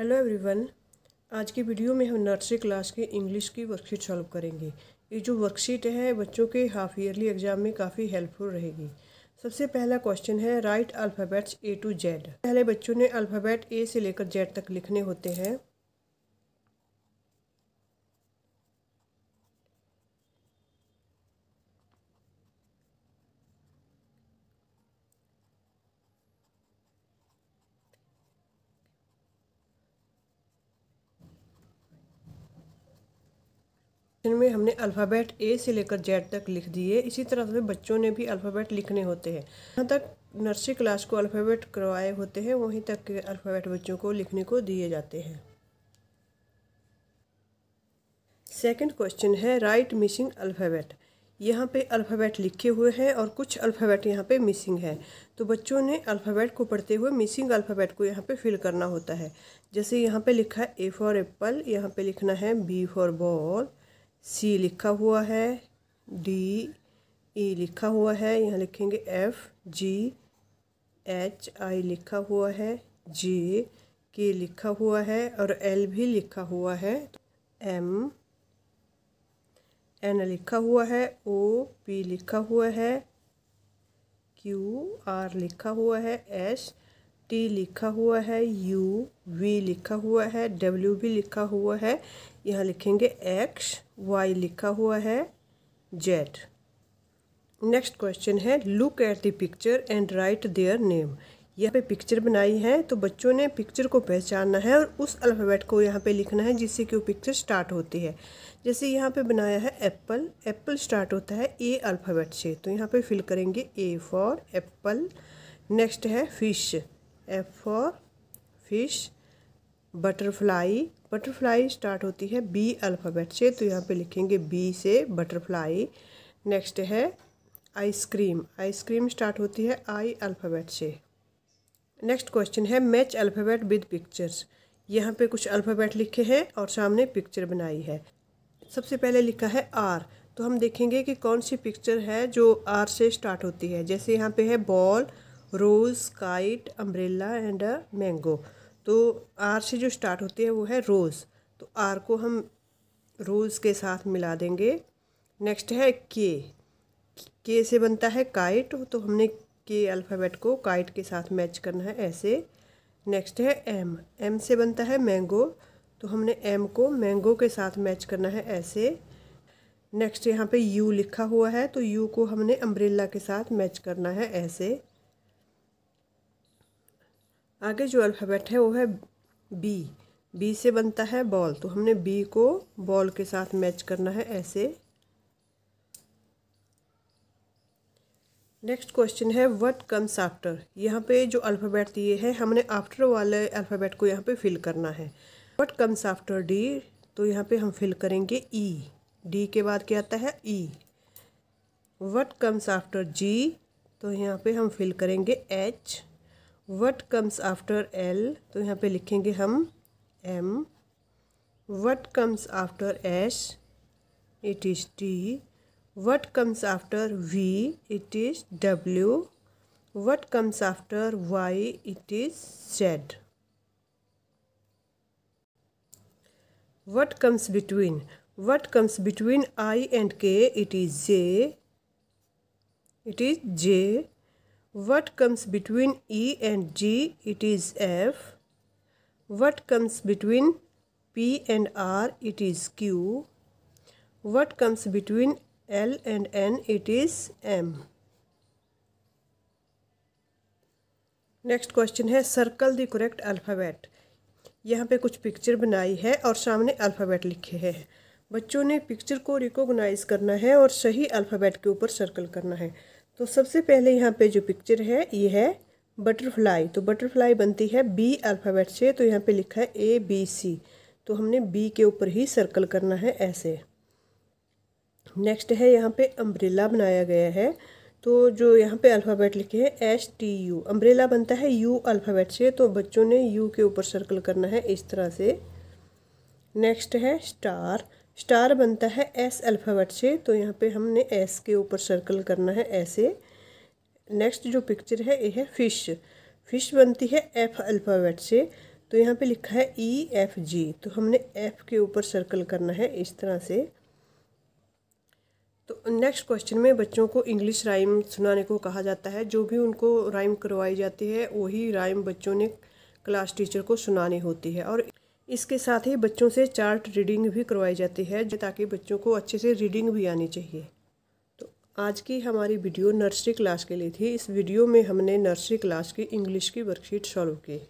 Hello everyone आज की video में हम नर्सरी क्लास के इंग्लिश की वर्कशीट सॉल्व करेंगे ये जो वर्कशीट है बच्चों के हाफ ईयरली एग्जाम में काफ़ी हेल्पफुल रहेगी सबसे पहला क्वेश्चन है write alphabets A to Z पहले बच्चों ने अल्फ़ाबेट ए से लेकर जेड तक लिखने होते हैं सेक्शन में हमने अल्फ़ाबेट ए से लेकर जेड तक लिख दिए इसी तरह से बच्चों ने भी अल्फ़ाबेट लिखने होते हैं जहाँ तक नर्सरी क्लास को अल्फ़ाबेट करवाए होते हैं वहीं तक के अल्फ़ाबेट बच्चों को लिखने को दिए जाते हैं सेकंड क्वेश्चन है राइट मिसिंग अल्फ़ाबेट यहाँ पे अल्फ़ाबेट लिखे हुए हैं और कुछ अल्फ़ाबेट यहाँ पे मिसिंग है तो बच्चों ने अल्फ़ाबेट को पढ़ते हुए मिसिंग अल्फ़ाबेट को यहाँ पे फिल करना होता है जैसे यहाँ पे लिखा है ए फॉर एप्पल यहाँ पे लिखना है बी फॉर बॉल सी लिखा हुआ है डी ई e लिखा हुआ है यहाँ लिखेंगे एफ जी एच आई लिखा हुआ है जे के लिखा हुआ है और एल भी लिखा हुआ है एम एन लिखा हुआ है ओ पी लिखा हुआ है क्यू आर लिखा हुआ है एस टी लिखा हुआ है यू वी लिखा हुआ है डब्ल्यू भी लिखा हुआ है यहाँ लिखेंगे एक्स वाई लिखा हुआ है जेड नेक्स्ट क्वेश्चन है look at the picture and write their name यहाँ पे पिक्चर बनाई है तो बच्चों ने पिक्चर को पहचानना है और उस अल्फ़ाबेट को यहाँ पे लिखना है जिससे कि वो पिक्चर स्टार्ट होती है जैसे यहाँ पे बनाया है एप्पल एप्पल स्टार्ट होता है ए अल्फ़ाबेट से तो यहाँ पे फिल करेंगे ए फॉर एप्पल नेक्स्ट है fish F for fish butterfly butterfly start होती है बी अल्फ़ाबेट से तो यहाँ पे लिखेंगे बी से बटरफ्लाई नेक्स्ट है आइसक्रीम आइसक्रीम स्टार्ट होती है आई अल्फ़ाबेट से नेक्स्ट क्वेश्चन है मैच अल्फ़ाबेट विद पिक्चर्स यहाँ पे कुछ अल्फ़ाबेट लिखे हैं और सामने पिक्चर बनाई है सबसे पहले लिखा है आर तो हम देखेंगे कि कौन सी पिक्चर है जो आर से स्टार्ट होती है जैसे यहाँ पे है ball rose kite umbrella and a mango तो आर से जो स्टार्ट होती है वो है रोज़ तो आर को हम रोज़ के साथ मिला देंगे नेक्स्ट है के के से बनता है काइट तो हमने के अल्फ़ाबेट को काइट के साथ मैच करना है ऐसे नेक्स्ट है एम एम से बनता है मैंगो तो हमने एम को मैंगो के साथ मैच करना है ऐसे नेक्स्ट यहाँ पे यू लिखा हुआ है तो यू को हमने अम्ब्रेला के साथ मैच करना है ऐसे आगे जो अल्फ़ाबेट है वो है बी बी से बनता है बॉल तो हमने बी को बॉल के साथ मैच करना है ऐसे नेक्स्ट क्वेश्चन है व्हाट कम्स आफ्टर यहाँ पे जो अल्फ़ाबेट दिए हैं हमने आफ्टर वाले अल्फ़ाबेट को यहाँ पे फिल करना है व्हाट कम्स आफ्टर डी तो यहाँ पे हम फिल करेंगे ई e. डी के बाद क्या आता है E what comes after G तो यहाँ पे हम फिल करेंगे H what comes after L तो यहाँ पे लिखेंगे हम M what comes after S it is T what comes after V it is W what comes after Y it is Z what comes between what comes between I and K it is J it is J What comes between E and G? It is F. What comes between P and R? It is Q. What comes between L and N? It is M. Next question है circle the correct alphabet यहाँ पे कुछ picture बनाई है और सामने alphabet लिखे हैं बच्चों ने पिक्चर को रिकॉग्नाइज करना है और सही अल्फ़ाबेट के ऊपर सर्कल करना है तो सबसे पहले यहाँ पे जो पिक्चर है ये है बटरफ्लाई तो बटरफ्लाई बनती है बी अल्फ़ाबेट से तो यहाँ पे लिखा है ए बी सी तो हमने बी के ऊपर ही सर्कल करना है ऐसे नेक्स्ट है यहाँ पे अम्ब्रेला बनाया गया है तो जो यहाँ पे अल्फ़ाबेट लिखे हैं एच टी यू अम्ब्रेला बनता है यू अल्फ़ाबेट से तो बच्चों ने यू के ऊपर सर्कल करना है इस तरह से नेक्स्ट है स्टार स्टार बनता है एस अल्फ़ाबेट से तो यहाँ पे हमने एस के ऊपर सर्कल करना है ऐसे नेक्स्ट जो पिक्चर है ये है फ़िश फ़िश बनती है एफ अल्फ़ाबेट से तो यहाँ पे लिखा है ई एफ जी तो हमने एफ के ऊपर सर्कल करना है इस तरह से तो नेक्स्ट क्वेश्चन में बच्चों को इंग्लिश राइम सुनाने को कहा जाता है जो भी उनको राइम करवाई जाती है वही राइम बच्चों ने क्लास टीचर को सुनानी होती है और इसके साथ ही बच्चों से चार्ट रीडिंग भी करवाई जाती है ताकि बच्चों को अच्छे से रीडिंग भी आनी चाहिए तो आज की हमारी वीडियो नर्सरी क्लास के लिए थी इस वीडियो में हमने नर्सरी क्लास की इंग्लिश की वर्कशीट सॉल्व की